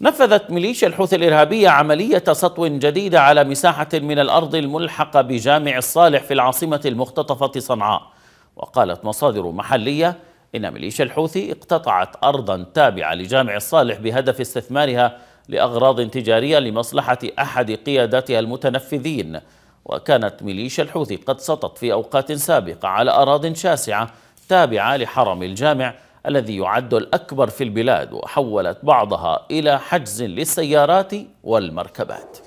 نفذت ميليشيا الحوثي الإرهابية عملية سطو جديدة على مساحة من الأرض الملحقة بجامع الصالح في العاصمة المختطفة صنعاء وقالت مصادر محلية إن ميليشيا الحوثي اقتطعت أرضا تابعة لجامع الصالح بهدف استثمارها لأغراض تجارية لمصلحة أحد قياداتها المتنفذين وكانت ميليشيا الحوثي قد سطت في أوقات سابقة على أراض شاسعة تابعة لحرم الجامع الذي يعد الأكبر في البلاد وحولت بعضها إلى حجز للسيارات والمركبات